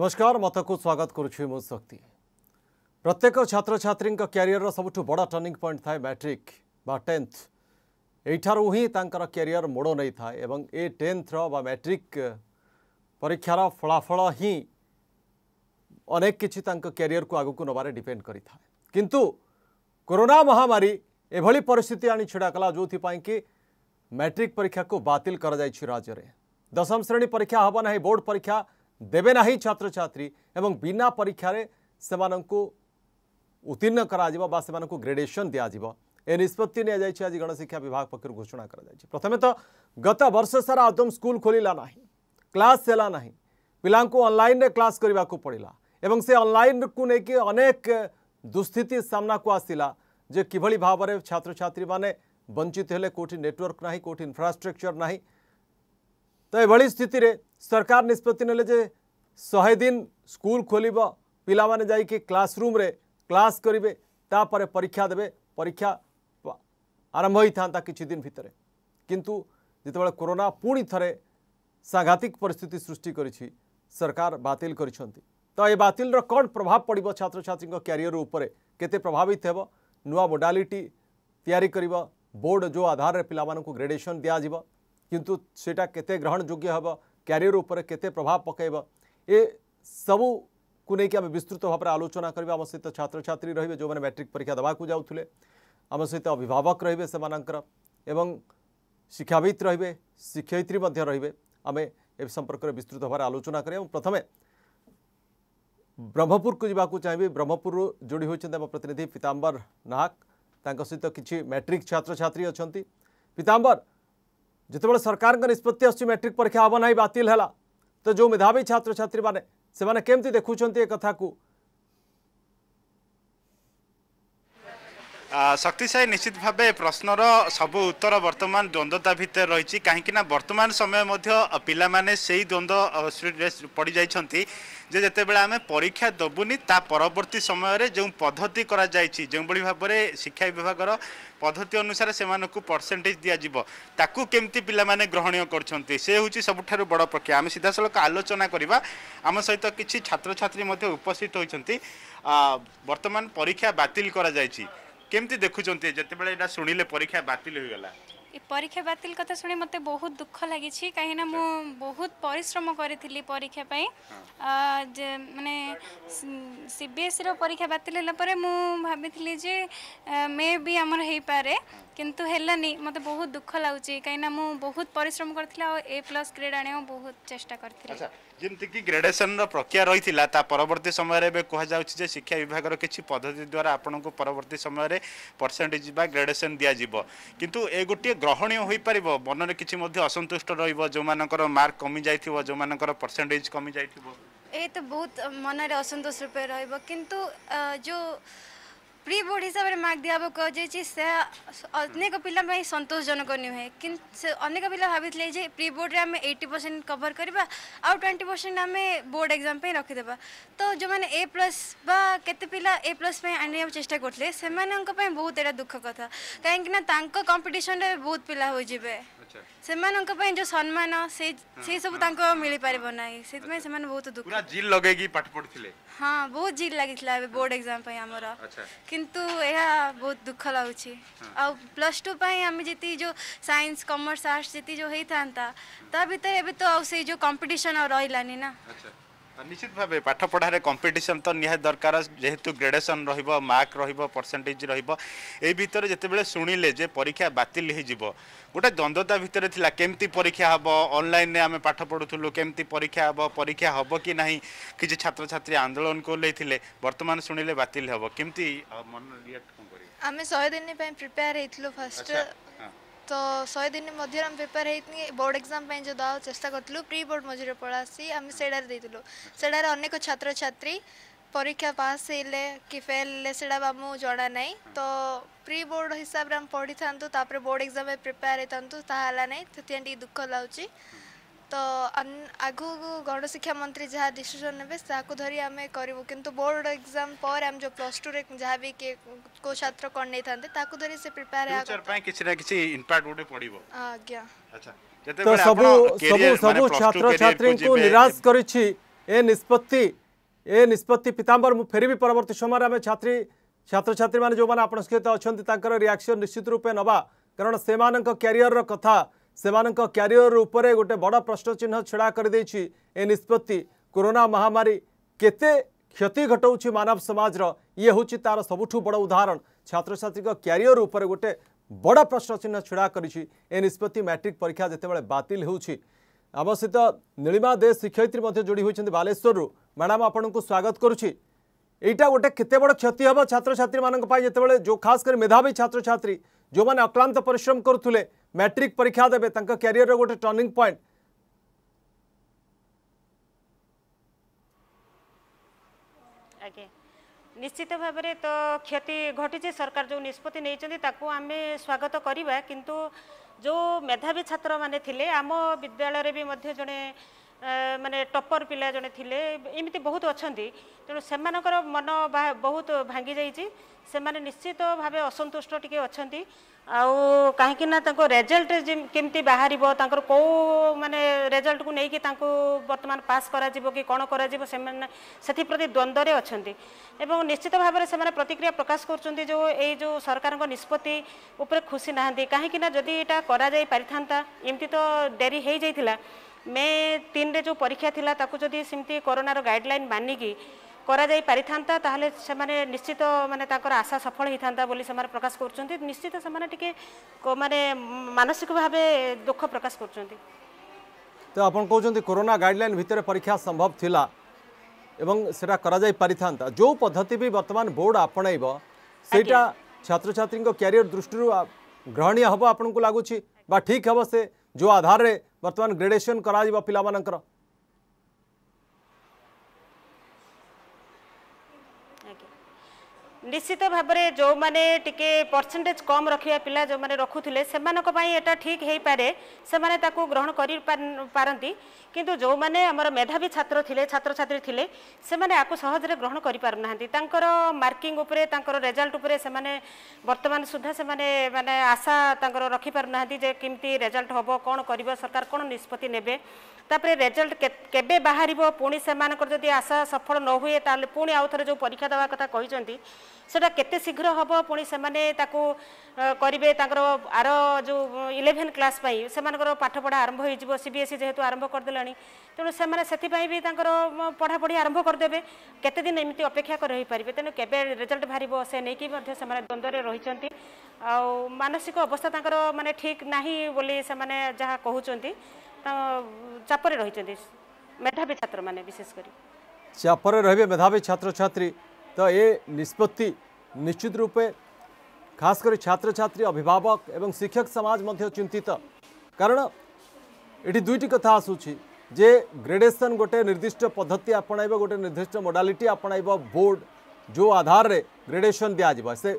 नमस्कार मत को स्वागत करुच्ति प्रत्येक छात्र छात्री क्यारि सब बड़ा टर्णिंग पॉइंट था मैट्रिक बा टेन्थ यही हिं क्यारिययर मोड़ नहीं था ए टेन्थ रैट्रिक परीक्षार फलाफल ही अनेक किसी क्यारिययर को आगे नवे डिपेड करूँ कोरोना महामारी एभली परिस्थिति आनी छिड़ा कला जो कि मैट्रिक परीक्षा को बात कर राज्य दशम श्रेणी परीक्षा हेना बोर्ड परीक्षा देवे ना छात्र छात्री एवं बिना परीक्षा से उत्तीर्ण करा को ग्रेडेशन दिजिव ए निष्पत्ति आज गणशिक्षा विभाग पक्षर घोषणा कर प्रथम तो गत वर्ष सारा आदम स्कूल खोलला ना क्लास है पिलाल क्लास करने को पड़ा एवं से अनलाइन को लेकिन अनेक दुस्थित सामना को आसला जे कि भाव में छात्र छात्री मैंने वंचित हेले कौटी नेटवर्क ना कौटी इनफ्रास्ट्रक्चर नहीं तो यह स्थित सरकार निष्पत्ति ने शहे दिन स्कूल खोल पाने जा क्लासरूम क्लास करेंगे तापर परीक्षा देवे परीक्षा आरंभ ही होता किदिन भितर कितु जिते कोरोना पुणी थे सांघातिक परिस्थिति सृष्टि कर सरकार बात कर तो ये बात कौन प्रभाव पड़े छात्र छात्री क्यारिययर उपर के प्रभावित हो नू मोडालीटी या बोर्ड जो आधार में पाला ग्रेडेसन दिजाव किंतु सेटा के ग्रहण योग्य हम क्यारिययर उपर के प्रभाव पक ए को कुछ आम विस्तृत भाव में आलोचना करवा आम सहित छात्र छात्री रे जो मैंने मैट्रिक परीक्षा देवाक जाऊे आम सहित अभिभावक रे से शिक्षावित रे शिक्षयित्री रे आम ए संपर्क में विस्तृत भाव आलोचना कर प्रथम ब्रह्मपुर को जवाक चाहिए ब्रह्मपुर जोड़ी होती प्रतिनिधि पीतांबर नाहक सहित किसी मैट्रिक छात्र छात्री अच्छा पीतांबर जितेबाला सरकार निष्पत्ति आस मैट्रिक परीक्षा हम ना बात है तो जो मेधावी छात्र छात्री मैंने केमती देखुंत एक कथा को ଶକ୍ତି ସାହି ନିଶ୍ଚିତ ଭାବେ ପ୍ରଶ୍ନର ସବୁ ଉତ୍ତର ବର୍ତ୍ତମାନ ଦ୍ୱନ୍ଦ୍ୱତା ଭିତରେ ରହିଛି କାହିଁକିନା ବର୍ତ୍ତମାନ ସମୟ ମଧ୍ୟ ପିଲାମାନେ ସେଇ ଦ୍ୱନ୍ଦ୍ୱ ପଡ଼ିଯାଇଛନ୍ତି ଯେ ଯେତେବେଳେ ଆମେ ପରୀକ୍ଷା ଦେବୁନି ତା ପରବର୍ତ୍ତୀ ସମୟରେ ଯେଉଁ ପଦ୍ଧତି କରାଯାଇଛି ଯେଉଁଭଳି ଭାବରେ ଶିକ୍ଷା ବିଭାଗର ପଦ୍ଧତି ଅନୁସାରେ ସେମାନଙ୍କୁ ପରସେଣ୍ଟେଜ ଦିଆଯିବ ତାକୁ କେମିତି ପିଲାମାନେ ଗ୍ରହଣୀୟ କରୁଛନ୍ତି ସେ ହେଉଛି ସବୁଠାରୁ ବଡ଼ ପ୍ରକ୍ରିୟା ଆମେ ସିଧାସଳଖ ଆଲୋଚନା କରିବା ଆମ ସହିତ କିଛି ଛାତ୍ରଛାତ୍ରୀ ମଧ୍ୟ ଉପସ୍ଥିତ ହୋଇଛନ୍ତି ବର୍ତ୍ତମାନ ପରୀକ୍ଷା ବାତିଲ କରାଯାଇଛି কেমতি দেখুছেন যেতবে এটা শুনিলে পরীক্ষা বাতিল হয়ে গলা পরীক্ষা বাতিল কথা শুনে মতে বহুত দুঃখ লাগিছি কিনা মু বহুত পরিশ্রম করে পরীক্ষা পাই যে মানে সিবিএসসি পরীক্ষা বাতিল হল পরে মু ভাবিলি যে মে বি আমার হয়ে পারে କିନ୍ତୁ ହେଲାନି ମୋତେ ବହୁତ ଦୁଃଖ ଲାଗୁଛି କାହିଁକିନା ମୁଁ ବହୁତ ପରିଶ୍ରମ କରିଥିଲି ଆଉ ଏ ପ୍ଲସ୍ ଗ୍ରେଡ୍ ଆଣିବାକୁ ବହୁତ ଚେଷ୍ଟା କରିଥିଲି ଯେମିତିକି ଗ୍ରେଡେସନ୍ର ପ୍ରକ୍ରିୟା ରହିଥିଲା ତା ପରବର୍ତ୍ତୀ ସମୟରେ ଏବେ କୁହାଯାଉଛି ଯେ ଶିକ୍ଷା ବିଭାଗର କିଛି ପଦ୍ଧତି ଦ୍ୱାରା ଆପଣଙ୍କୁ ପରବର୍ତ୍ତୀ ସମୟରେ ପରସେଣ୍ଟେଜ୍ ବା ଗ୍ରେଡେସନ୍ ଦିଆଯିବ କିନ୍ତୁ ଏ ଗୋଟିଏ ଗ୍ରହଣୀୟ ହୋଇପାରିବ ମନରେ କିଛି ମଧ୍ୟ ଅସନ୍ତୁଷ୍ଟ ରହିବ ଯେଉଁମାନଙ୍କର ମାର୍କ କମିଯାଇଥିବ ଯେଉଁମାନଙ୍କର ପରସେଣ୍ଟେଜ୍ କମିଯାଇଥିବ ଏ ତ ବହୁତ ମନରେ ଅସନ୍ତୋଷ ରୂପେ ରହିବ କିନ୍ତୁ ଯେଉଁ प्रि बोर्ड हिसाब से मार्क दिया कहुचे से अनेक पाई सतोषजनक नुहे अनेक पिला भाई प्रि बोर्ड में आम एट्टी परसेंट कभर करवा आउ ट्वेंटी परसेंट आम बोर्ड एक्जाम रखिदेवा तो जो मैंने ए प्लस केते पिला ए प्लस आने चेषा करते बहुत एटा दुख कथ कहीं कंपिटन बहुत पिला हो जाए ସେମାନଙ୍କ ପାଇଁ ଯୋଉ ସମ୍ମାନ ସେ ସେଇ ସବୁ ତାଙ୍କ ମିଳିପାରିବ ନାହିଁ ସେଥିପାଇଁ ସେମାନେ ବହୁତ ଦୁଃଖ ପୁରା ଜିଲ୍ ଲଗେଇକି ପାଠ ପଢୁଥିଲେ ହଁ ବହୁତ ଜିଲ୍ ଲାଗିଥିଲା ଏବେ ବୋର୍ଡ ଏକ୍ଜାମ ପାଇଁ ଆମର କିନ୍ତୁ ଏହା ବହୁତ ଦୁଃଖ ଲାଗୁଛି ଆଉ ପ୍ଲସ୍ ଟୁ ପାଇଁ ଆମେ ଯେତିକି ଯୋଉ ସାଇନ୍ସ କମର୍ସ ଆର୍ଟ୍ସ ଯେତିକି ଯୋଉ ହେଇଥାନ୍ତା ତା ଭିତରେ ଏବେ ତ ଆଉ ସେଇ ଯୋଉ କମ୍ପିଟିସନ୍ ଆଉ ରହିଲାନି ନା নিশ্চিত ভাবে পাঠ পড়ার কম্পিটিশন তো নিহত দরকার যেহেতু গ্রেডেসন রহব মার্ক রহব পরসেন্টেজ রহব এই ভিতরে যেতবে শুণিলে যে পরীক্ষা বাতিল হয়েযিব গোটে দ্বন্দ্বতা ভিতরে লা কেমতি পরীক্ষা হব অনলাইনে আমি পাঠ পড়ুলু কেমতি পরীক্ষা হব পরীক্ষা হব কি না কিছু ছাত্রছাত্রী আন্দোলন কলেইলে বর্তমানে শুণিলে বাতিল হব কেমতি আমি শহে দিন প্রিপেয়ার হয়েছিল ফার্স্ট ତ ଶହେ ଦିନ ମଧ୍ୟରେ ଆମେ ପ୍ରିପେୟାର ହେଇକି ବୋର୍ଡ଼ ଏକ୍ଜାମ୍ ପାଇଁ ଯେଉଁ ଦେବାକୁ ଚେଷ୍ଟା କରିଥିଲୁ ପ୍ରି ବୋର୍ଡ଼ ମଝିରେ ପଳେଇ ଆସି ଆମେ ସେଇଟାରେ ଦେଇଥିଲୁ ସେଇଟାରେ ଅନେକ ଛାତ୍ରଛାତ୍ରୀ ପରୀକ୍ଷା ପାସ୍ ହେଲେ କି ଫେଲ୍ ହେଲେ ସେଇଟା ବା ମୁଁ ଜଣା ନାହିଁ ତ ପ୍ରି ବୋର୍ଡ଼ ହିସାବରେ ଆମେ ପଢ଼ିଥାନ୍ତୁ ତାପରେ ବୋର୍ଡ଼ ଏକ୍ଜାମ୍ ପାଇଁ ପ୍ରିପେୟାର ହେଇଥାନ୍ତୁ ତାହା ହେଲା ନାହିଁ ସେଥିପାଇଁ ଟିକେ ଦୁଃଖ ଲାଗୁଛି তো आगु गणशिक्षा मंत्री जहाँ डिसीजन ने ताकू धरी आम करूँ कितु बोर्ड एग्जाम पर आम जो प्लस टू रे जहाँ भी के को छात्र कौन नहीं था ताकू धरी से प्रिपेयर फ्यूचर पई किछि ना किछि इंपैक्ट गोटे पड़िबो आज्ञा अच्छा तो सब सब सब छात्र छात्री को निराश करिछि ए निष्पत्ति ए निष्पत्ति पीताम्बर मु फेरि भी परवर्ती समय आम छात्री छात्र छात्री माने जो माने आपण सहित अछंती ताकर रिएक्शन निश्चित रूपे नबा कारण सेमानक करियर रो कथा ସେମାନଙ୍କ କ୍ୟାରିୟର ଉପରେ ଗୋଟେ ବଡ଼ ପ୍ରଶ୍ନଚିହ୍ନ ଛିଡ଼ା କରିଦେଇଛି ଏ ନିଷ୍ପତ୍ତି କରୋନା ମହାମାରୀ କେତେ କ୍ଷତି ଘଟାଉଛି ମାନବ ସମାଜର ଇଏ ହେଉଛି ତା'ର ସବୁଠୁ ବଡ଼ ଉଦାହରଣ ଛାତ୍ରଛାତ୍ରୀଙ୍କ କ୍ୟାରିୟର ଉପରେ ଗୋଟେ ବଡ଼ ପ୍ରଶ୍ନଚିହ୍ନ ଛିଡ଼ା କରିଛି ଏ ନିଷ୍ପତ୍ତି ମ୍ୟାଟ୍ରିକ୍ ପରୀକ୍ଷା ଯେତେବେଳେ ବାତିଲ ହେଉଛି ଆମ ସହିତ ନୀଳିମା ଦେ ଶିକ୍ଷୟିତ୍ରୀ ମଧ୍ୟ ଯୋଡ଼ି ହୋଇଛନ୍ତି ବାଲେଶ୍ୱରରୁ ମ୍ୟାଡ଼ାମ୍ ଆପଣଙ୍କୁ ସ୍ୱାଗତ କରୁଛି ଏଇଟା ଗୋଟେ କେତେ ବଡ଼ କ୍ଷତି ହେବ ଛାତ୍ରଛାତ୍ରୀମାନଙ୍କ ପାଇଁ ଯେତେବେଳେ ଯେଉଁ ଖାସ୍ କରି ମେଧାବୀ ଛାତ୍ରଛାତ୍ରୀ ଯେଉଁମାନେ ଅକ୍ଳାନ୍ତ ପରିଶ୍ରମ କରୁଥିଲେ ମ୍ୟାଟ୍ରିକ୍ ପରୀକ୍ଷା ଦେବେ ତାଙ୍କ କ୍ୟାରିୟର୍ର ଗୋଟେ ଟର୍ଣ୍ଣିଂ ପଏଣ୍ଟ ନିଶ୍ଚିତ ଭାବରେ ତ କ୍ଷତି ଘଟିଛି ସରକାର ଯେଉଁ ନିଷ୍ପତ୍ତି ନେଇଛନ୍ତି ତାକୁ ଆମେ ସ୍ୱାଗତ କରିବା କିନ୍ତୁ ଯେଉଁ ମେଧାବୀ ଛାତ୍ରମାନେ ଥିଲେ ଆମ ବିଦ୍ୟାଳୟରେ ବି ମଧ୍ୟ ଜଣେ ମାନେ ଟପର ପିଲା ଜଣେ ଥିଲେ ଏମିତି ବହୁତ ଅଛନ୍ତି ତେଣୁ ସେମାନଙ୍କର ମନ ବହୁତ ଭାଙ୍ଗି ଯାଇଛି ସେମାନେ ନିଶ୍ଚିତ ଭାବେ ଅସନ୍ତୁଷ୍ଟ ଟିକେ ଅଛନ୍ତି ଆଉ କାହିଁକି ନା ତାଙ୍କ ରେଜଲ୍ଟ କେମିତି ବାହାରିବ ତାଙ୍କର କେଉଁ ମାନେ ରେଜଲ୍ଟକୁ ନେଇକି ତାଙ୍କୁ ବର୍ତ୍ତମାନ ପାସ୍ କରାଯିବ କି କ'ଣ କରାଯିବ ସେମାନେ ସେଥିପ୍ରତି ଦ୍ୱନ୍ଦ୍ୱରେ ଅଛନ୍ତି ଏବଂ ନିଶ୍ଚିତ ଭାବରେ ସେମାନେ ପ୍ରତିକ୍ରିୟା ପ୍ରକାଶ କରୁଛନ୍ତି ଯେଉଁ ଏଇ ଯେଉଁ ସରକାରଙ୍କ ନିଷ୍ପତ୍ତି ଉପରେ ଖୁସି ନାହାନ୍ତି କାହିଁକି ନା ଯଦି ଏଇଟା କରାଯାଇ ପାରିଥାନ୍ତା ଏମିତି ତ ଡେରି ହେଇଯାଇଥିଲା মে তিনরে যে পরীক্ষা লা তাকে যদি সেমতি করোনার গাইডলাইন মানিকি করা যাই পারিথান্তা তাহলে সেমানে নিশ্চিত মানে তাঁর আশা সফল হইথান্তা বলি সেমানে প্রকাশ করছেন নিশ্চিত সেমানে টিকে মানে মানসিক ভাবে দুঃখ প্রকাশ করছেন তো আপন কৌন করোনা গাইডলাইন ভিতরে পরীক্ষা সম্ভব লা এবং সেটা করা যাই পারিথান্তা যে পদ্ধতি বি বর্তমান বোর্ড আপনাইব সেইটা ছাত্রছাত্রী ক্যারিয়র দৃষ্টি গ্রহণীয় হব আপনার লাগুছি বা ঠিক হব সে যে আধারে बर्तमान ग्रेडुएसन कर पिला নিশ্চিত ভাবে যে টিকে পরসেটেজ কম রক্ষা পিলা যে রখুলে সে এটা ঠিক হয়ে পে সে তাকে গ্রহণ করে পাঁচ কিন্তু যে আমার মেধাবী ছাত্র লে ছাত্রছাত্রী লে সে আকু সহজে গ্রহণ করে পু না তাঁর মার্কিং উপরে তাঁর রেজল্ট উপরে সে বর্তমান সুদ্ধা সে মানে আশা তাঁর রখিপারু না যে কমিটি রেজল্ট হব কম করব সরকার কম নিষ্পতি নেবে তাপরে রেজল্ট কেবে বাহার পুঁ সে যদি আশা সফল ন হুয়ে তাহলে পুঁ আউথরে যে পরীক্ষা দেওয়া কথা কিন্তু সেটা কেতে শীঘ্র হব পুঁ সে তাকে করবে তাঁর আর যে ইলেভেন ক্লাস পাই সে পাঠপড়া আরম্ভ হয়ে যাব সিবিএসই যেহেতু আরম্ভ করেদেলে তেমন সে সেই তাঁর পড়াপড়ি আরম্ভ করেদেবে কেতদিন এমনি অপেক্ষা করে রইপারে তেমন কেবে রেজল্ট বাহার সে নেই সে দ্বন্দ্বরে রয়েছেন মানসিক অবস্থা তাঁর মানে ঠিক না বলে সে যা কুমার চাপরে রয়েছেন মেধাবী ছাত্র মানে বিশেষ করে চাপরে রহবে মেধাবী ছাত্রছাত্রী तो ये निष्पत्ति निश्चित रूपे खास कर छात्र छात्री अभिभावक एवं शिक्षक समाज मध्य चिंतित कारण ये दुईट कथा आसूची जे ग्रेडेसन गोटे निर्दिष्ट पद्धति आपणाइब गोटे निर्दिष्ट मोडालीट आपणाइब बोर्ड जो आधार रे ग्रेडेसन दिजाव से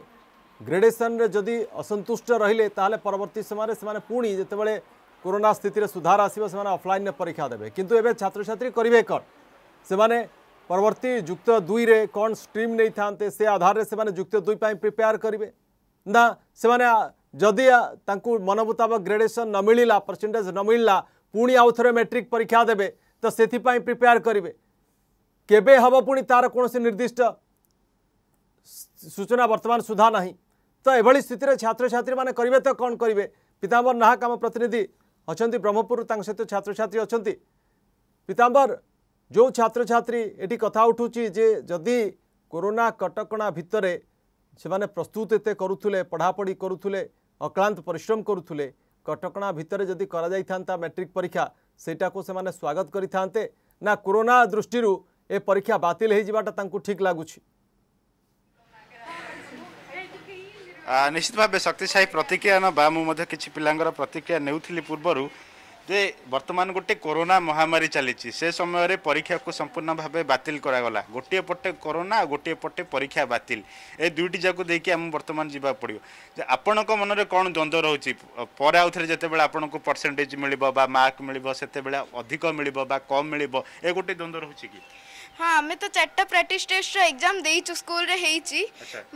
ग्रेडेसन रे जदि असंतुष्ट रहिले ताले परवर्ती समय से पुणी जितेबाला कोरोना स्थित सुधार आसान से अफलाइन परीक्षा देवे किंतु एवं छात्र छात्री करेंगे कौन से পরবর্তী যুক্ত দুইরে কোণ স্ট্রিম নেই থাকে সে আধারে সে যুক্ত দুই প্রিপেয়ার করবে না সে যদি তাঁকু মন মুতাবক গ্রেডেসন ন মিলা পরসেটেজ ন মিলা পুঁ আউথরে মেট্রিক পরীক্ষা দেবে তো সেপাই প্রিপেয়ার করবে কেবে হব পুঁ তার কোণী নির্দিষ্ট সূচনা বর্তমান সুদ্ধা না তো এভাবে স্থিতি ছাত্রছাত্রী মানে করবে তো কম করবে পিতাম্বর নাহক আম প্রতিনিধি অনেক ব্রহ্মপুর তাঁর সহ ছাত্রছাত্রী অনেক পিতাম্বর जो छात्र छात्री ये कथा उठू जे जदि कोरोना कटक भितर से प्रस्तुत एत करुले पढ़ापढ़ी करुले अक्लांत परिश्रम करुले कटक भितर जदि कर मैट्रिक परीक्षा सेटा को से स्वागत करते ना कोरोना दृष्टि ए परीक्षा बातिल होगा ठीक लगुच निश्चित भाव शक्ति साई प्रतिक्रिया ना मुझे किसी पिला प्रतिक्रिया ने पूर्व ଯେ ବର୍ତ୍ତମାନ ଗୋଟେ କରୋନା ମହାମାରୀ ଚାଲିଛି ସେ ସମୟରେ ପରୀକ୍ଷାକୁ ସମ୍ପୂର୍ଣ୍ଣ ଭାବେ ବାତିଲ କରାଗଲା ଗୋଟିଏ ପଟେ କରୋନା ଆଉ ଗୋଟିଏ ପଟେ ପରୀକ୍ଷା ବାତିଲ ଏ ଦୁଇଟି ଯାକୁ ଦେଇକି ଆମେ ବର୍ତ୍ତମାନ ଯିବାକୁ ପଡ଼ିବ ଯେ ଆପଣଙ୍କ ମନରେ କ'ଣ ଦ୍ୱନ୍ଦ୍ୱ ରହୁଛି ପରେ ଆଉ ଥରେ ଯେତେବେଳେ ଆପଣଙ୍କୁ ପରସେଣ୍ଟେଜ୍ ମିଳିବ ବା ମାର୍କ ମିଳିବ ସେତେବେଳେ ଅଧିକ ମିଳିବ ବା କମ୍ ମିଳିବ ଏ ଗୋଟେ ଦ୍ୱନ୍ଦ୍ୱ ରହୁଛି କି ହଁ ଆମେ ତ ଚାରିଟା ପ୍ରାକ୍ଟିସ୍ ଟେଷ୍ଟର ଏକ୍ଜାମ୍ ଦେଇଛୁ ସ୍କୁଲରେ ହେଇଛି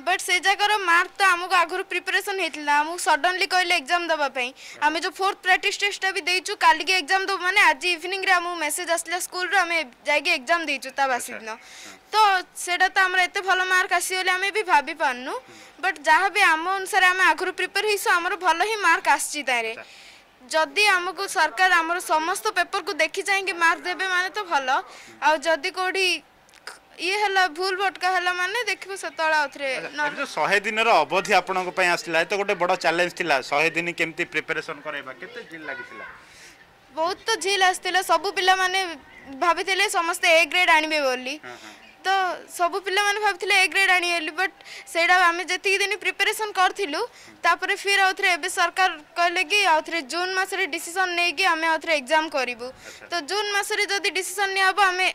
ବଟ୍ ସେ ଜାଗାର ମାର୍କ ତ ଆମକୁ ଆଗରୁ ପ୍ରିପାରେସନ୍ ହେଇଥିଲା ଆମକୁ ସଡନ୍ଲି କହିଲେ ଏକ୍ଜାମ୍ ଦେବା ପାଇଁ ଆମେ ଯେଉଁ ଫୋର୍ଥ ପ୍ରାକ୍ଟିସ୍ ଟେଷ୍ଟଟା ବି ଦେଇଛୁ କାଲିକି ଏକ୍ଜାମ୍ ଦେବୁ ମାନେ ଆଜି ଇଭିନିଂରେ ଆମକୁ ମେସେଜ୍ ଆସିଲା ସ୍କୁଲରୁ ଆମେ ଯାଇକି ଏକ୍ଜାମ୍ ଦେଇଛୁ ତା ବାସି ଦିନ ତ ସେଇଟା ତ ଆମର ଏତେ ଭଲ ମାର୍କ ଆସିଗଲେ ଆମେ ବି ଭାବିପାରୁନୁ ବଟ୍ ଯାହା ବି ଆମ ଅନୁସାରେ ଆମେ ଆଗରୁ ପ୍ରିପେୟାର ହେଇଛୁ ଆମର ଭଲ ହିଁ ମାର୍କ ଆସିଛି ତାରେ ଯଦି ଆମକୁ ସରକାର ଆମର ସମସ୍ତ ପେପରକୁ ଦେଖି ଯାଇକି ମାର୍କ ଦେବେ ମାନେ ତ ଭଲ ଆଉ ଯଦି କେଉଁଠି ଇଏ ହେଲା ଭୁଲ ଭଟକା ହେଲା ମାନେ ଦେଖିବୁ ସେତେବେଳେ ଆଉଥରେ ଶହେ ଦିନର ଅବଧି ଆପଣଙ୍କ ପାଇଁ ଆସିଲା ଏ ତ ଗୋଟେ ବଡ଼ ଚ୍ୟାଲେଞ୍ଜ ଥିଲା ଶହେ ଦିନ କେମିତି ପ୍ରିପାରେସନ୍ କରାଇବା କେତେ ଝିଲ୍ ଲାଗିଥିଲା ବହୁତ ତ ଝିଲ୍ ଆସିଥିଲା ସବୁ ପିଲାମାନେ ଭାବିଥିଲେ ସମସ୍ତେ ଏ ଗ୍ରେଡ୍ ଆଣିବେ ବୋଲି ତ ସବୁ ପିଲାମାନେ ଭାବିଥିଲେ ଏ ଗ୍ରେଡ୍ ଆଣିବେ ବୋଲି ବଟ୍ ସେଇଟା ଆମେ ଯେତିକି ଦିନ ପ୍ରିପାରେସନ୍ କରିଥିଲୁ ତାପରେ ଫିର୍ ଆଉଥରେ ଏବେ ସରକାର କହିଲେ କି ଆଉଥରେ ଜୁନ୍ ମାସରେ ଡିସିସନ୍ ନେଇକି ଆମେ ଆଉଥରେ ଏକ୍ଜାମ୍ କରିବୁ ତ ଜୁନ୍ ମାସରେ ଯଦି ଡିସିସନ୍ ନିଆହେବ ଆମେ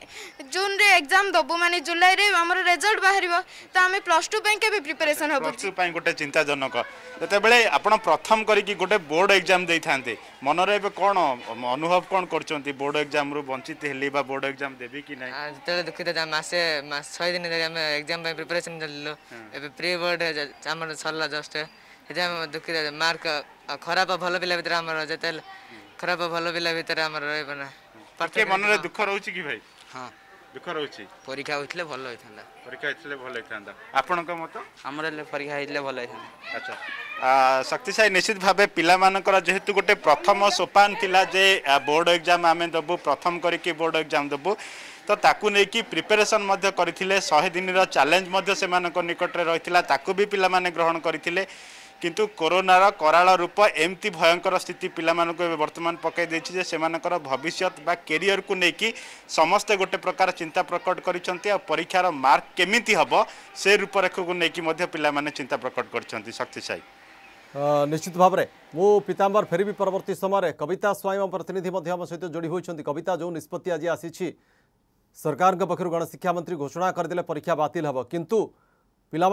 ଜୁନ୍ରେ ଏକ୍ଜାମ୍ ଦେବୁ ମାନେ ଜୁଲାଇରେ ଆମର ରେଜଲ୍ଟ ବାହାରିବ ତ ଆମେ ପ୍ଲସ୍ ଟୁ ପାଇଁ କେବେ ପ୍ରିପାରେସନ୍ ହେବୁ ପ୍ଲସ୍ ଟୁ ପାଇଁ ଗୋଟେ ଚିନ୍ତାଜନକ ଯେତେବେଳେ ଆପଣ ପ୍ରଥମ କରିକି ଗୋଟେ ବୋର୍ଡ଼ ଏକ୍ଜାମ୍ ଦେଇଥାନ୍ତି ମନରେ ଏବେ କ'ଣ ଅନୁଭବ କ'ଣ କରୁଛନ୍ତି ବୋର୍ଡ଼ ଏକ୍ଜାମ୍ରୁ ବଞ୍ଚିତ ହେଲି ବା ବୋର୍ଡ଼ ଏକ୍ଜାମ୍ ଦେବି କି ନାହିଁ ଯେତେବେଳେ ଦୁଃଖିତ ମାସେ ছয় দিন এক্সাম পাই প্রিপারেশন ଚାଲିଲୁ ଏବେ ପ୍ରି ବୋର୍ଡ ଆମର ସରିଲା ଜଷ୍ଟ ସେଥିପାଇଁ ଆମେ ଦୁଃଖିତ ମାର୍କ ଖରାପ ଭଲ ପିଲା ଭିତରେ ଆମର ଯେତେ ଖରାପ ଭଲ ପିଲା ଭିତରେ ଆମର ରହିବ ନା ମନରେ ଦୁଃଖ ରହୁଛି କି ଭାଇ ହଁ ଦୁଃଖ ରହୁଛି ପରୀକ୍ଷା ହୋଇଥିଲେ ଭଲ ହୋଇଥାନ୍ତା ପରୀକ୍ଷା ହୋଇଥିଲେ ଭଲ ହୋଇଥାନ୍ତା ଆପଣଙ୍କ ମତ ଆମର ହେଲେ ପରୀକ୍ଷା ହୋଇଥିଲେ ଭଲ ହୋଇଥାନ୍ତା ଆଚ୍ଛା ଶକ୍ତିଶାଳୀ ନିଶ୍ଚିତ ଭାବେ ପିଲାମାନଙ୍କର ଯେହେତୁ ଗୋଟେ ପ୍ରଥମ ସୋପାନ ଥିଲା ଯେ ବୋର୍ଡ ଏକ୍ଜାମ୍ ଆମେ ଦେବୁ ପ୍ରଥମ କରିକି ବୋର୍ଡ ଏକ୍ଜାମ୍ ଦେବୁ ତ ତାକୁ ନେଇକି ପ୍ରିପାରେସନ୍ ମଧ୍ୟ କରିଥିଲେ ଶହେ ଦିନର ଚ୍ୟାଲେଞ୍ଜ ମଧ୍ୟ ସେମାନଙ୍କ ନିକଟରେ ରହିଥିଲା ତାକୁ ବି ପିଲାମାନେ ଗ୍ରହଣ କରିଥିଲେ କିନ୍ତୁ କରୋନାର କରାଳ ରୂପ ଏମିତି ଭୟଙ୍କର ସ୍ଥିତି ପିଲାମାନଙ୍କୁ ଏବେ ବର୍ତ୍ତମାନ ପକାଇ ଦେଇଛି ଯେ ସେମାନଙ୍କର ଭବିଷ୍ୟତ ବା କେରିୟରକୁ ନେଇକି ସମସ୍ତେ ଗୋଟେ ପ୍ରକାର ଚିନ୍ତା ପ୍ରକଟ କରିଛନ୍ତି ଆଉ ପରୀକ୍ଷାର ମାର୍କ କେମିତି ହେବ ସେ ରୂପରେଖକୁ ନେଇକି ମଧ୍ୟ ପିଲାମାନେ ଚିନ୍ତା ପ୍ରକଟ କରିଛନ୍ତି ଶକ୍ତିଶାୟୀ ନିଶ୍ଚିତ ଭାବରେ ମୁଁ ପିତାମ୍ବର ଫେରିବି ପରବର୍ତ୍ତୀ ସମୟରେ କବିତା ସ୍ୱାଇଁ ପ୍ରତିନିଧି ମଧ୍ୟ ଆମ ସହିତ ଯୋଡ଼ି ହୋଇଛନ୍ତି କବିତା ଯେଉଁ ନିଷ୍ପତ୍ତି ଆଜି ଆସିଛି सरकार पक्षर मंत्री घोषणा करदे परीक्षा बात हे कि पिला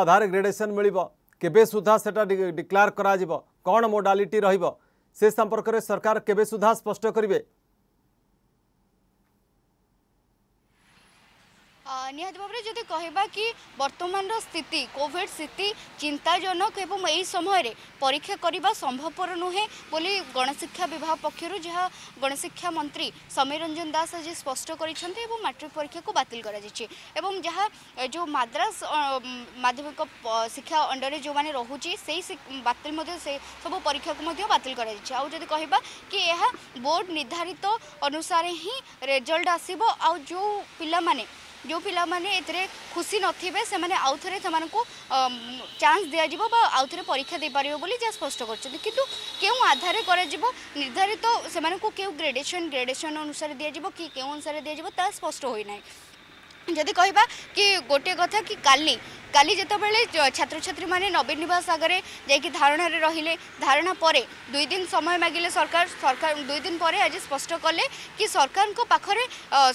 आधार ग्रेडेसन मिल सुधा से डिक्लार कर कौन मोडालीटी रे संपर्क सरकार केवे स्पष्ट करेंगे ନିହାତି ଭାବରେ ଯଦି କହିବା କି ବର୍ତ୍ତମାନର ସ୍ଥିତି କୋଭିଡ଼ ସ୍ଥିତି ଚିନ୍ତାଜନକ ଏବଂ ଏହି ସମୟରେ ପରୀକ୍ଷା କରିବା ସମ୍ଭବପର ନୁହେଁ ବୋଲି ଗଣଶିକ୍ଷା ବିଭାଗ ପକ୍ଷରୁ ଯାହା ଗଣଶିକ୍ଷା ମନ୍ତ୍ରୀ ସମୀର ରଞ୍ଜନ ଦାସ ଆଜି ସ୍ପଷ୍ଟ କରିଛନ୍ତି ଏବଂ ମାଟ୍ରିକ ପରୀକ୍ଷାକୁ ବାତିଲ କରାଯାଇଛି ଏବଂ ଯାହା ଯେଉଁ ମାଦ୍ରାସ ମାଧ୍ୟମିକ ଶିକ୍ଷା ଅଣ୍ଡରରେ ଯେଉଁମାନେ ରହୁଛି ସେଇ ବାତିଲ ମଧ୍ୟ ସେ ସବୁ ପରୀକ୍ଷାକୁ ମଧ୍ୟ ବାତିଲ କରାଯାଇଛି ଆଉ ଯଦି କହିବା କି ଏହା ବୋର୍ଡ଼ ନିର୍ଦ୍ଧାରିତ ଅନୁସାରେ ହିଁ ରେଜଲ୍ଟ ଆସିବ ଆଉ ଯେଉଁ ପିଲାମାନେ जो ପିଲାମାନେ ଏଥିରେ ଖୁସି ନଥିବେ ସେମାନେ ଆଉ ଥରେ ସେମାନଙ୍କୁ ଚାନ୍ସ ଦିଆଯିବ ବା ଆଉ ଥରେ ପରୀକ୍ଷା ଦେଇପାରିବେ ବୋଲି ଯାହା ସ୍ପଷ୍ଟ କରିଛନ୍ତି କିନ୍ତୁ କେଉଁ ଆଧାରରେ କରାଯିବ ନିର୍ଦ୍ଧାରିତ ସେମାନଙ୍କୁ କେଉଁ ଗ୍ରେଡେସନ୍ ଗ୍ରେଡେସନ୍ ଅନୁସାରେ ଦିଆଯିବ କି କେଉଁ ଅନୁସାରେ ଦିଆଯିବ ତାହା ସ୍ପଷ୍ଟ ହୋଇନାହିଁ যদি କହିବା কি গোটে কথা কি কালি কালি যেতবে ছাত্রছাত্রী মানে নবীন নিবাস আগে যাই ধারণার রহলে ধারণা পরে দুই দিন সময় মাগিলে সরকার সরকার দুই দিন পরে আজ স্পষ্ট কলে কি সরকার পাখে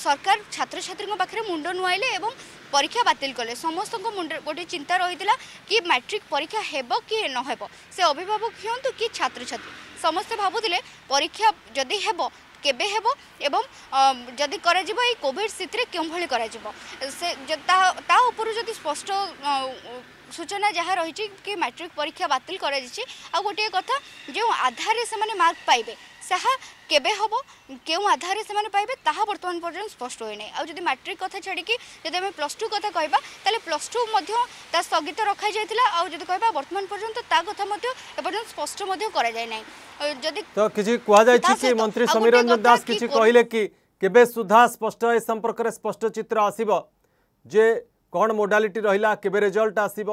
সরকার ছাত্রছাত্রী পাখে মুন্ড নুয়াইলে এবং পরীক্ষা বাতিল কলে সমস্ত মুন্ড গোটে চিন্তা রয়েছিল কি ম্যাট্রিক পরীক্ষা হব কি নহব সে অভিভাবক হুঁতু কি ছাত্রছাত্রী সমস্তে ভাবুলে পরীক্ষা যদি হব কেবে হব এবং যদি করা যাব এই কোভিড স্থিতিরে কেউভাবে করা যাব সে তা উপর যদি স্পষ্ট সূচনা যা রয়েছে কি ম্যাট্রিক পরীক্ষা বাতিল করা যাই আগে গোটিয়ে কথা যে আধারে সে মার্ক পাইবে ତାହା କେବେ ହେବ କେଉଁ ଆଧାରରେ ସେମାନେ ପାଇବେ ତାହା ବର୍ତ୍ତମାନ ପର୍ଯ୍ୟନ୍ତ ସ୍ପଷ୍ଟ ହୋଇନାହିଁ ଆଉ ଯଦି ମାଟ୍ରିକ୍ କଥା ଛାଡ଼ିକି ଯଦି ଆମେ ପ୍ଲସ୍ ଟୁ କଥା କହିବା ତାହେଲେ ପ୍ଲସ୍ ଟୁ ମଧ୍ୟ ତା ସ୍ଥଗିତ ରଖାଯାଇଥିଲା ଆଉ ଯଦି କହିବା ବର୍ତ୍ତମାନ ପର୍ଯ୍ୟନ୍ତ ତା କଥା ମଧ୍ୟ ଏପର୍ଯ୍ୟନ୍ତ ସ୍ପଷ୍ଟ ମଧ୍ୟ କରାଯାଇ ନାହିଁ ଯଦି ତ କିଛି କୁହାଯାଇଛି କି ମନ୍ତ୍ରୀ ସମୀର ରଞ୍ଜନ ଦାସ କିଛି କହିଲେ କି କେବେ ସୁଦ୍ଧା ସ୍ପଷ୍ଟ ଏ ସମ୍ପର୍କରେ ସ୍ପଷ୍ଟ ଚିତ୍ର ଆସିବ ଯେ କ'ଣ ମୋଡାଲିଟି ରହିଲା କେବେ ରେଜଲ୍ଟ ଆସିବ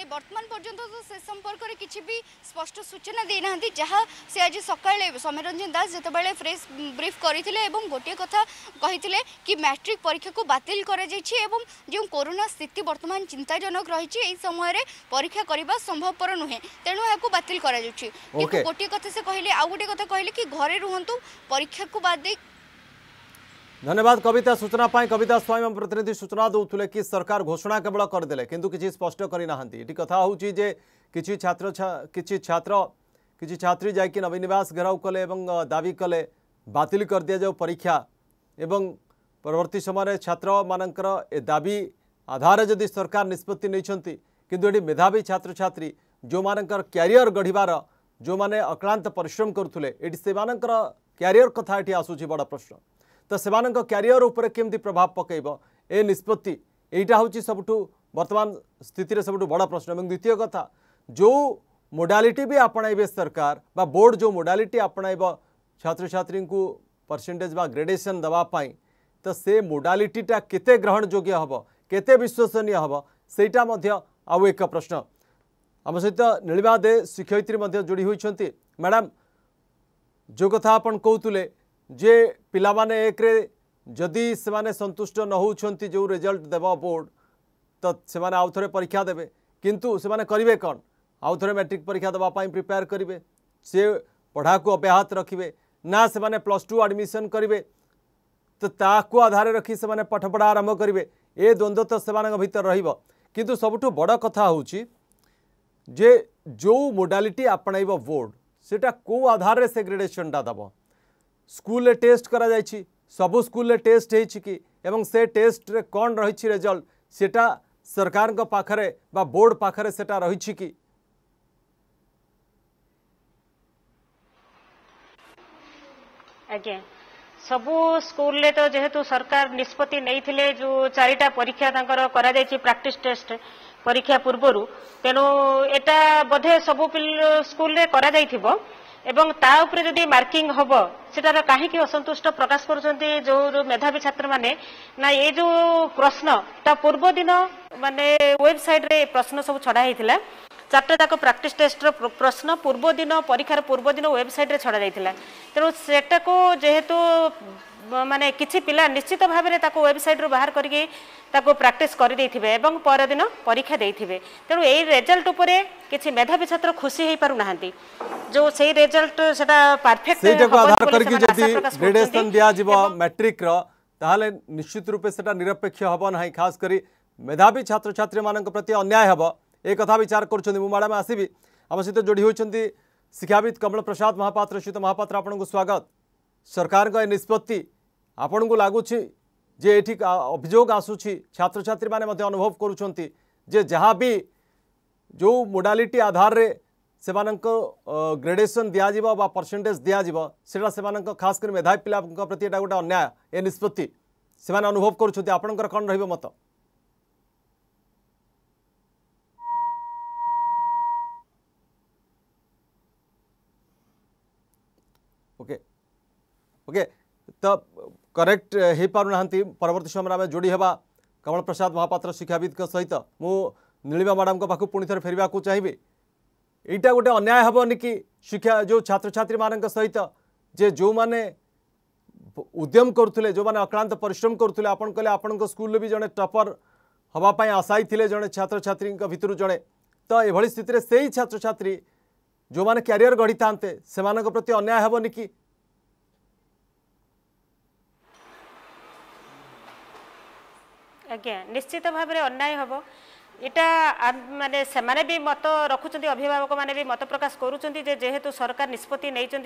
তে বর্তমান পর্যন্ত তো সে সম্পর্কের কিছু বি স্পষ্ট সূচনা দিয়ে না যা সে আজ সকালে সমীরঞ্জন দাস যেতবে প্রেস ব্রিফ করে এবং গোটিয়ে কথা কে কি ম্যাট্রিক পরীক্ষাকে বাতিল করা যাই এবং যে করোনা স্থিতি বর্তমান চিন্তাজনক রয়েছে এই সময়ের পরীক্ষা করা সম্ভবপর নুহে তেণু এখন বাতিল করা যাচ্ছে গোটিয়ে কথা সে কহিলে আউ গোটে কথা কহিলে কি ঘরে রুহতু পরীক্ষাকে বাদ দিয়ে धन्यवाद कविता सूचना पाई कविता स्वयं आम प्रतिनिधि सूचना दूसरे कि सरकार घोषणा केवल करदे कि स्पष्ट करना ये कथा हो कि छात्र कि छात्र कि छात्री जा नवीन नवास घेराव कले दावी कले बात कर दि जाऊ परीक्षा एवं परवर्त समय छात्र मानकर दाबी आधार जदि सरकार निष्पत्ति किंतु ये मेधावी छात्र छात्री जो मान क्यारिययर गढ़ जो मैंने अक्लांत परिश्रम करुले ये से मानकर क्यारिययर कथ ये आसूँ बड़ प्रश्न ତ ସେମାନଙ୍କ କ୍ୟାରିୟର ଉପରେ କେମିତି ପ୍ରଭାବ ପକାଇବ ଏ ନିଷ୍ପତ୍ତି ଏଇଟା ହେଉଛି ସବୁଠୁ ବର୍ତ୍ତମାନ ସ୍ଥିତିରେ ସବୁଠୁ ବଡ଼ ପ୍ରଶ୍ନ ଏବଂ ଦ୍ୱିତୀୟ କଥା ଯେଉଁ ମୋଡାଲିଟି ବି ଆପଣାଇବେ ସରକାର ବା ବୋର୍ଡ଼ ଯେଉଁ ମୋଡାଲିଟି ଆପଣାଇବ ଛାତ୍ରଛାତ୍ରୀଙ୍କୁ ପରସେଣ୍ଟେଜ୍ ବା ଗ୍ରେଡ଼େସନ୍ ଦେବା ପାଇଁ ତ ସେ ମୋଡାଲିଟିଟା କେତେ ଗ୍ରହଣଯୋଗ୍ୟ ହେବ କେତେ ବିଶ୍ୱସନୀୟ ହେବ ସେଇଟା ମଧ୍ୟ ଆଉ ଏକ ପ୍ରଶ୍ନ ଆମ ସହିତ ନୀଳିମା ଦେ ଶିକ୍ଷୟିତ୍ରୀ ମଧ୍ୟ ଯୋଡ଼ି ହୋଇଛନ୍ତି ମ୍ୟାଡ଼ାମ୍ ଯେଉଁ କଥା ଆପଣ କହୁଥିଲେ ଯେ ପିଲାମାନେ ଏକରେ ଯଦି ସେମାନେ ସନ୍ତୁଷ୍ଟ ନ ହେଉଛନ୍ତି ଯେଉଁ ରେଜଲ୍ଟ ଦେବ ବୋର୍ଡ଼ ତ ସେମାନେ ଆଉ ଥରେ ପରୀକ୍ଷା ଦେବେ କିନ୍ତୁ ସେମାନେ କରିବେ କ'ଣ ଆଉ ଥରେ ମ୍ୟାଟ୍ରିକ୍ ପରୀକ୍ଷା ଦେବା ପାଇଁ ପ୍ରିପେୟାର କରିବେ ସେ ପଢ଼ାକୁ ଅବ୍ୟାହତ ରଖିବେ ନା ସେମାନେ ପ୍ଲସ୍ ଟୁ ଆଡ଼ମିସନ୍ କରିବେ ତ ତାହାକୁ ଆଧାର ରଖି ସେମାନେ ପାଠପଢ଼ା ଆରମ୍ଭ କରିବେ ଏ ଦ୍ୱନ୍ଦ୍ୱ ତ ସେମାନଙ୍କ ଭିତରେ ରହିବ କିନ୍ତୁ ସବୁଠୁ ବଡ଼ କଥା ହେଉଛି ଯେ ଯେଉଁ ମୋଡାଲିଟି ଆପଣେଇବ ବୋର୍ଡ଼ ସେଇଟା କେଉଁ ଆଧାରରେ ସେ ଗ୍ରେଡ଼େସନଟା ଦେବ ସ୍କୁଲରେ ଟେଷ୍ଟ କରାଯାଇଛି ସବୁ ସ୍କୁଲରେ ଟେଷ୍ଟ ହେଇଛି କି ଏବଂ ସେ ଟେଷ୍ଟରେ କ'ଣ ରହିଛି ରେଜଲ୍ଟ ସେଟା ସରକାରଙ୍କ ପାଖରେ ବା ବୋର୍ଡ଼ ପାଖରେ ସେଟା ରହିଛି କି ଆଜ୍ଞା ସବୁ ସ୍କୁଲରେ ତ ଯେହେତୁ ସରକାର ନିଷ୍ପତ୍ତି ନେଇଥିଲେ ଯେଉଁ ଚାରିଟା ପରୀକ୍ଷା ତାଙ୍କର କରାଯାଇଛି ପ୍ରାକ୍ଟିସ୍ ଟେଷ୍ଟ ପରୀକ୍ଷା ପୂର୍ବରୁ ତେଣୁ ଏଟା ବୋଧେ ସବୁ ସ୍କୁଲରେ କରାଯାଇଥିବ এবং তা উপরে যদি মার্কিং হব সেটার কাহিকি অসন্তুষ্ট প্রকাশ করছেন যে মেধাবী ছাত্র মানে না এ যে প্রশ্ন তা পূর্ব দিন মানে ওয়েবসাইট্রে প্রশ্ন সব ছড়া হয়েছিল চারটা যাক প্রাকটিস টেস্টর প্রশ্ন পূর্ব দিন পরীক্ষার পূর্ব দিন ওয়েবসাইট্রে ছড়া যাই তেমন সেটাকে যেহেতু मानने किसी पिला निश्चित भाव में वेबसाइट रू बाहर करैक्टिस करदे दिन परीक्षा देते तेणु यही रेजल्ट किसी मेधावी छात्र खुशी हो पार ना जो से से मैट्रिक रहा निश्चित रूप से निरपेक्ष हम ना खासक मेधावी छात्र छात्री मान प्रति अन्याय हे एक विचार कर मैडम आसबि आम सहित जोड़ी होती शिक्षावित कमल प्रसाद महापात्र सहित महापात्र आपको स्वागत सरकार का निष्पत्ति आपण को लगुच अभोग आसूरी छात्र छात्री मैंने अनुभव कर जो मोडालीटी आधार रे से ग्रेडेसन दिजा परसेंटेज दिजा से खास कर मेधावी पिला प्रति यहाँ गोटे अन्याय ये निष्पत्ति से अनुभव कर कौन रही मत ओके ओके तो करेक्ट हो पार ना परवर्त समय आम जोड़ी होगा कमल प्रसाद महापात्र शिक्षाविद सहित मु नीलिमा मैडम पाक पुणी थे फेरवा चाहिए यहाँ गोटे अन्याय हेनी कि शिक्षा जो छात्र छात्री मान सहित जे जो मैंने उद्यम करुले जो मैंने अक्लांत परिश्रम करुले आपण स्कूल भी जड़े टपर हाँपाई आशायी थे जड़े छात्र छात्री भितर जड़े तो यह स्थित से ही छात्र छात्री जो मैंने क्यारि गढ़ी था प्रति अन्याय हेनी कि ଆଜ୍ଞା ନିଶ୍ଚିତ ଭାବରେ ଅନ୍ୟାୟ ହେବ এটা মানে সেমানে বি মত রাখুছেন অভিভাবক মানে বি মত প্রকাশ করুছেন যে যেহেতু সরকার নিষ্পতি নেইছেন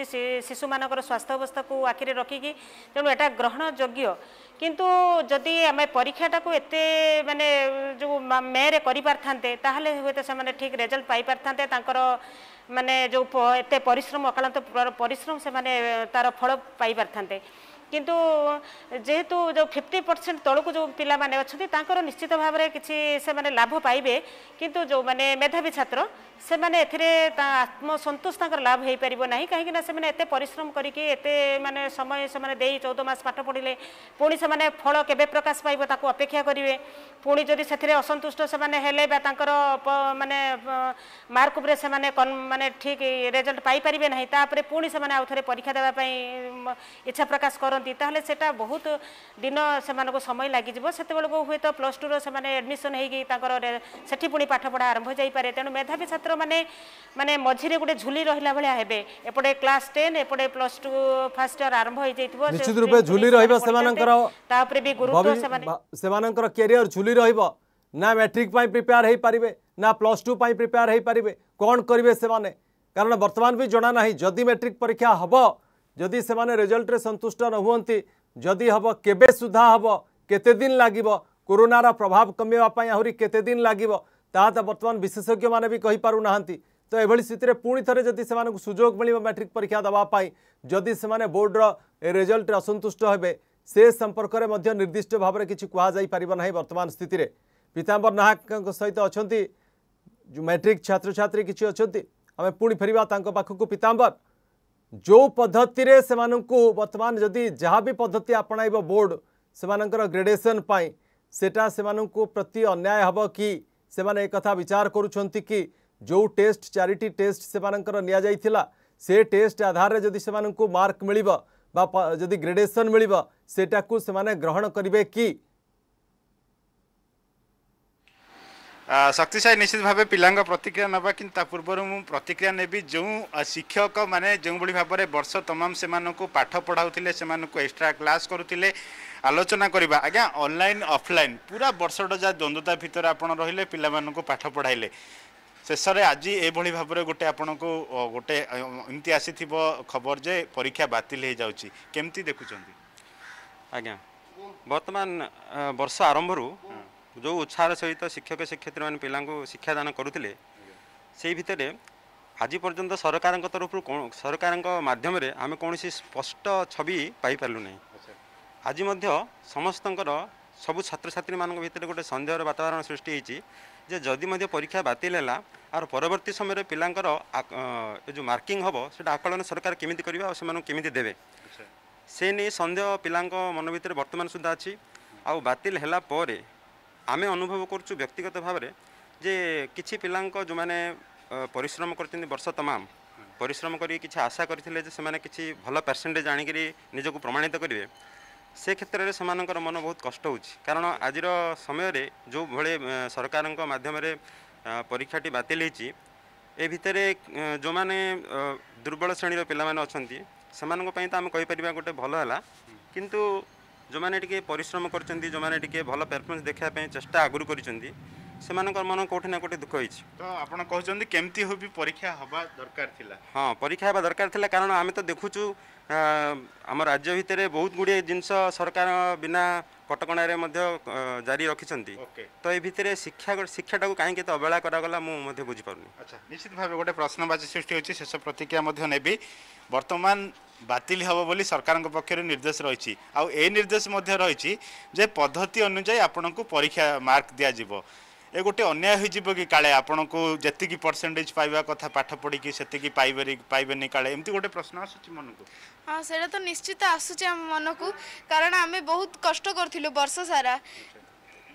শিশু মানকর স্বাস্থ্য অবস্থাকে আখিরে রকিকি তেমন এটা গ্রহণযোগ্য কিন্তু যদি আমি পরীক্ষাটাকে এতে মানে যে মেরে করে পারিথান্তে তাহলে হুয়েত সে ঠিক রেজল্ট পাই পারিথান্তে তাঁকর মানে যে এতে পরিশ্রম অক্লান্ত পরিশ্রম সে তার ফল পাই পারিথান্তে কিন্তু ଯେହେତୁ ଯେଉଁ ଫିଫ୍ଟି ପରସେଣ୍ଟ ତଳକୁ ଯେଉଁ ପିଲାମାନେ ଅଛନ୍ତି ତାଙ୍କର ନିଶ୍ଚିତ ଭାବରେ କିଛି ସେମାନେ ଲାଭ ପାଇବେ କିନ୍ତୁ ଯେଉଁମାନେ ମେଧାବୀ ଛାତ୍ର ସେମାନେ ଏଥିରେ ତା ଆତ୍ମସନ୍ତୋଷ ତାଙ୍କର ଲାଭ ହୋଇପାରିବ ନାହିଁ କାହିଁକିନା ସେମାନେ ଏତେ ପରିଶ୍ରମ କରିକି ଏତେ ମାନେ ସମୟ ସେମାନେ ଦେଇ ଚଉଦ ମାସ ପାଠ ପଢ଼ିଲେ ପୁଣି ସେମାନେ ଫଳ କେବେ ପ୍ରକାଶ ପାଇବ ତାକୁ ଅପେକ୍ଷା କରିବେ ପୁଣି ଯଦି ସେଥିରେ ଅସନ୍ତୁଷ୍ଟ ସେମାନେ ହେଲେ ବା ତାଙ୍କର ମାନେ ମାର୍କ ଉପରେ ସେମାନେ ମାନେ ଠିକ୍ ରେଜଲ୍ଟ ପାଇପାରିବେ ନାହିଁ ତାପରେ ପୁଣି ସେମାନେ ଆଉଥରେ ପରୀକ୍ଷା ଦେବା ପାଇଁ ଇଚ୍ଛା ପ୍ରକାଶ କର ᱛᱟᱦᱞᱮ ᱥᱮᱴᱟ ᱵᱚᱦᱩᱛ ᱫᱤᱱ ᱥᱮᱢᱟᱱᱟ ᱠᱚ ᱥᱚᱢᱚᱭ ᱞᱟᱜᱤᱡᱤᱵᱚ ᱥᱮᱛᱮ ᱵᱚᱞᱚ ᱦᱩᱭ ᱛᱚ ᱯᱞᱟᱥ 2 ᱨᱮ ᱥᱮᱢᱟᱱᱮ ᱮᱰᱢᱤᱥᱚᱱ ᱦᱮᱡ ᱜᱮᱭᱟ ᱛᱟᱠᱚ ᱥᱮᱴᱤᱯᱩᱱᱤ ᱯᱟಠᱯᱟᱲᱟ ᱟᱨᱟᱢᱵᱷ ᱡᱟᱭ ᱯᱟᱨᱮ ᱛᱮᱱᱩ ᱢᱮᱫᱷᱟᱵᱤ ᱪᱷᱟᱛᱨ ᱢᱟᱱᱮ ᱢᱟᱱᱮ ᱢᱟᱡᱷᱤᱨᱮ ᱜᱩᱰᱮ ᱡᱷᱩᱞᱤ ᱨᱟᱦᱤᱞᱟ ᱵᱚᱞᱮ ᱟᱦᱮᱵᱮ ᱮᱯᱚᱰᱮ ᱠᱞᱟᱥ 10 ᱮᱯᱚᱰᱮ ᱯᱞᱟᱥ 2 ᱯᱷᱟᱥᱴ ᱭᱟᱨ ᱟᱨᱟᱢᱵᱷ ᱦᱩᱭ जदि से रेजल्ट न नुहत जदि हम के सुधा हम केत लगे कोरोनार प्रभाव कम आहरी केत लगे ता बर्तमान विशेषज्ञ मैंने भी कही पार ना तो यह स्थित पुणी थे जदि से सुजोग मिल मैट्रिक परीक्षा देवाई जदि से बोर्डर रेजल्ट असंतुष्ट हे से संपर्क में निर्दिष्ट भाव में किसी कहुपर ना बर्तमान स्थित पीताम्बर नाहक सहित अच्छा मैट्रिक छात्र छात्री किसी अच्छा आम पुणी फेरवा पाखक जो पद्धति से बर्तमान जदि जहाँ भी पद्धति आपणाइब बोर्ड से ग्रेडेसन से प्रति अन्याय हम कि एक विचार करुँच कि जो टेस्ट चारिटी टेस्ट से निजाई से टेस्ट आधार जदि से मार्क मिल जदि ग्रेडेसन मिल को ग्रहण करेंगे कि ଶକ୍ତିଶାଳୀ ନିଶ୍ଚିତ ଭାବେ ପିଲାଙ୍କ ପ୍ରତିକ୍ରିୟା ନେବା କିନ୍ତୁ ତା ପୂର୍ବରୁ ମୁଁ ପ୍ରତିକ୍ରିୟା ନେବି ଯେଉଁ ଶିକ୍ଷକମାନେ ଯେଉଁଭଳି ଭାବରେ ବର୍ଷ ତମାମ ସେମାନଙ୍କୁ ପାଠ ପଢ଼ାଉଥିଲେ ସେମାନଙ୍କୁ ଏକ୍ସଟ୍ରା କ୍ଲାସ୍ କରୁଥିଲେ ଆଲୋଚନା କରିବା ଆଜ୍ଞା ଅନଲାଇନ୍ ଅଫ୍ଲାଇନ୍ ପୁରା ବର୍ଷଟା ଯାହା ଦ୍ୱନ୍ଦ୍ୱତା ଭିତରେ ଆପଣ ରହିଲେ ପିଲାମାନଙ୍କୁ ପାଠ ପଢ଼ାଇଲେ ଶେଷରେ ଆଜି ଏଭଳି ଭାବରେ ଗୋଟେ ଆପଣଙ୍କୁ ଗୋଟେ ଏମିତି ଆସିଥିବ ଖବର ଯେ ପରୀକ୍ଷା ବାତିଲ ହୋଇଯାଉଛି କେମିତି ଦେଖୁଛନ୍ତି ଆଜ୍ଞା ବର୍ତ୍ତମାନ ବର୍ଷ ଆରମ୍ଭରୁ ଯେଉଁ ଉତ୍ସାହର ସହିତ ଶିକ୍ଷକ ଶିକ୍ଷୟିତ୍ରୀମାନେ ପିଲାଙ୍କୁ ଶିକ୍ଷାଦାନ କରୁଥିଲେ ସେଇ ଭିତରେ ଆଜି ପର୍ଯ୍ୟନ୍ତ ସରକାରଙ୍କ ତରଫରୁ ସରକାରଙ୍କ ମାଧ୍ୟମରେ ଆମେ କୌଣସି ସ୍ପଷ୍ଟ ଛବି ପାଇପାରିଲୁ ନାହିଁ ଆଜି ମଧ୍ୟ ସମସ୍ତଙ୍କର ସବୁ ଛାତ୍ରଛାତ୍ରୀମାନଙ୍କ ଭିତରେ ଗୋଟେ ସନ୍ଦେହର ବାତାବରଣ ସୃଷ୍ଟି ହେଇଛି ଯେ ଯଦି ମଧ୍ୟ ପରୀକ୍ଷା ବାତିଲ ହେଲା আর পরবর্তী সময় পিলাঙ্কর যে মার্কিং হব সেটা আকলন সরকার কেমিতি করবে আর সে কেমিতি দেবে সে নিয়ে সন্দেহ পিলাঙ্ক মন ভিতরে বর্তমান সুদ্ধা আছে আউ বাতিল হেলা পরে ଆମେ ଅନୁଭବ କରୁଛୁ ବ୍ୟକ୍ତିଗତ ଭାବରେ ଯେ କିଛି ପିଲାଙ୍କ ଯେଉଁମାନେ ପରିଶ୍ରମ କରିଛନ୍ତି ବର୍ଷ ତମାମ ପରିଶ୍ରମ କରି କିଛି ଆଶା କରିଥିଲେ ଯେ ସେମାନେ କିଛି ଭଲ ପରସେଣ୍ଟେଜ୍ ଆଣିକରି ନିଜକୁ ପ୍ରମାଣିତ କରିବେ ସେ କ୍ଷେତ୍ରରେ ସେମାନଙ୍କର ମନ ବହୁତ କଷ୍ଟ ହେଉଛି କାରଣ ଆଜିର ସମୟରେ ଯେଉଁଭଳି ସରକାରଙ୍କ ମାଧ୍ୟମରେ ପରୀକ୍ଷାଟି ବାତିଲ ହୋଇଛି ଏ ଭିତରେ ଯେଉଁମାନେ ଦୁର୍ବଳ ଶ୍ରେଣୀର ପିଲାମାନେ ଅଛନ୍ତି ସେମାନଙ୍କ ପାଇଁ ତ ଆମେ କହିପାରିବା ଗୋଟେ ଭଲ ହେଲା କିନ୍ତୁ ଯେଉଁମାନେ ଟିକେ ପରିଶ୍ରମ କରିଛନ୍ତି ଯେଉଁମାନେ ଟିକେ ଭଲ ପରଫର୍ମାନ୍ସ ଦେଖିବା ପାଇଁ ଚେଷ୍ଟା ଆଗରୁ କରିଛନ୍ତି ସେମାନଙ୍କର ମନ କେଉଁଠି ନା କେଉଁଠି ଦୁଃଖ ହେଇଛି ତ ଆପଣ କହିଛନ୍ତି କେମିତି ହେଉ ବି ପରୀକ୍ଷା ହେବା ଦରକାର ଥିଲା ହଁ ପରୀକ୍ଷା ହେବା ଦରକାର ଥିଲା କାରଣ ଆମେ ତ ଦେଖୁଛୁ ଆମ ରାଜ୍ୟ ଭିତରେ ବହୁତ ଗୁଡ଼ିଏ ଜିନିଷ ସରକାର ବିନା କଟକଣାରେ ମଧ୍ୟ ଜାରି ରଖିଛନ୍ତି ତ ଏ ଭିତରେ ଶିକ୍ଷା ଶିକ୍ଷାଟାକୁ କାହିଁକି ଏତେ ଅବହେଳା କରାଗଲା ମୁଁ ମଧ୍ୟ ବୁଝିପାରୁନି ଆଚ୍ଛା ନିଶ୍ଚିତ ଭାବେ ଗୋଟେ ପ୍ରଶ୍ନବାଚୀ ସୃଷ୍ଟି ହେଉଛି ଶେଷ ପ୍ରତିକ୍ରିୟା ମଧ୍ୟ ନେବି ବର୍ତ୍ତମାନ ବାତିଲ ହେବ ବୋଲି ସରକାରଙ୍କ ପକ୍ଷରୁ ନିର୍ଦ୍ଦେଶ ରହିଛି ଆଉ ଏ ନିର୍ଦ୍ଦେଶ ମଧ୍ୟ ରହିଛି ଯେ ପଦ୍ଧତି ଅନୁଯାୟୀ ଆପଣଙ୍କୁ ପରୀକ୍ଷା ମାର୍କ ଦିଆଯିବ ଏ ଗୋଟେ ଅନ୍ୟାୟ ହୋଇଯିବ କି କାଳେ ଆପଣଙ୍କୁ ଯେତିକି ପରସେଣ୍ଟେଜ୍ ପାଇବା କଥା ପାଠ ପଢ଼ିକି ସେତିକି ପାଇବେନି ପାଇବେନି କାଳେ ଏମିତି ଗୋଟେ ପ୍ରଶ୍ନ ଆସୁଛି ମନକୁ ହଁ ସେଇଟା ତ ନିଶ୍ଚିତ ଆସୁଛି ଆମ ମନକୁ କାରଣ ଆମେ ବହୁତ କଷ୍ଟ କରିଥିଲୁ ବର୍ଷ ସାରା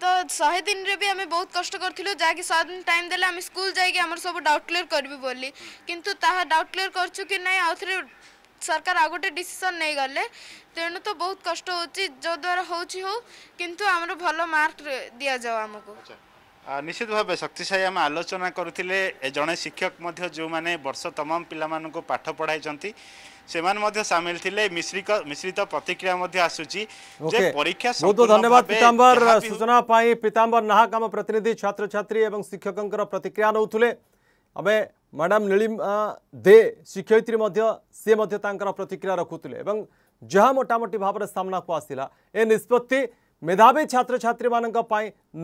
ତ ଶହେ ଦିନରେ ବି ଆମେ ବହୁତ କଷ୍ଟ କରିଥିଲୁ ଯାହାକି ଶହେ ଦିନ ଟାଇମ୍ ଦେଲେ ଆମେ ସ୍କୁଲ ଯାଇକି ଆମର ସବୁ ଡାଉଟ୍ କ୍ଲିୟର୍ କରିବୁ ବୋଲି କିନ୍ତୁ ତାହା ଡାଉଟ୍ କ୍ଲିୟର୍ କରୁଛୁ କି ନାହିଁ ଆଉଥରେ ସରକାର ଆଉ ଗୋଟେ ଡିସିସନ୍ ନେଇଗଲେ ତେଣୁ ତ ବହୁତ କଷ୍ଟ ହେଉଛି ଯଦ୍ୱାରା ହେଉଛି ହଉ କିନ୍ତୁ ଆମର ଭଲ ମାର୍କ ଦିଆଯାଉ ଆମକୁ निश्चित भाव शक्तिशाई आम आलोचना करुले जड़े शिक्षक जो मैंने वर्ष तमाम पिला पाठ पढ़ाई से सामिल थे मिश्रित प्रतिक्रिया आसूरी परीक्षा बहुत धन्यवाद पीताम्बर सूचना पीताम्बर नाहक आम प्रतिनिधि छात्र छात्री और शिक्षक प्रतिक्रिया नौले मैडम नीलीमा दे शिक्षयित्री सी प्रतिक्रिया रखुले जहाँ मोटामोटी भाव में सामना को आसला ए निष्पत्ति मेधावी छात्र छात्री मानी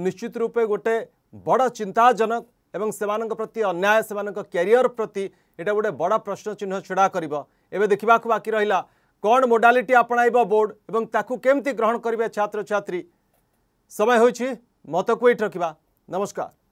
निश्चित रूपे गोटे ବଡ଼ ଚିନ୍ତାଜନକ ଏବଂ ସେମାନଙ୍କ ପ୍ରତି ଅନ୍ୟାୟ ସେମାନଙ୍କ କ୍ୟାରିୟର ପ୍ରତି ଏଇଟା ଗୋଟେ ବଡ଼ ପ୍ରଶ୍ନଚିହ୍ନ ଛିଡ଼ା କରିବ ଏବେ ଦେଖିବାକୁ ବାକି ରହିଲା କ'ଣ ମୋଡାଲିଟି ଆପଣାଇବ ବୋର୍ଡ ଏବଂ ତାକୁ କେମିତି ଗ୍ରହଣ କରିବେ ଛାତ୍ରଛାତ୍ରୀ ସମୟ ହେଉଛି ମତକୁ ଏଇଠି ରଖିବା ନମସ୍କାର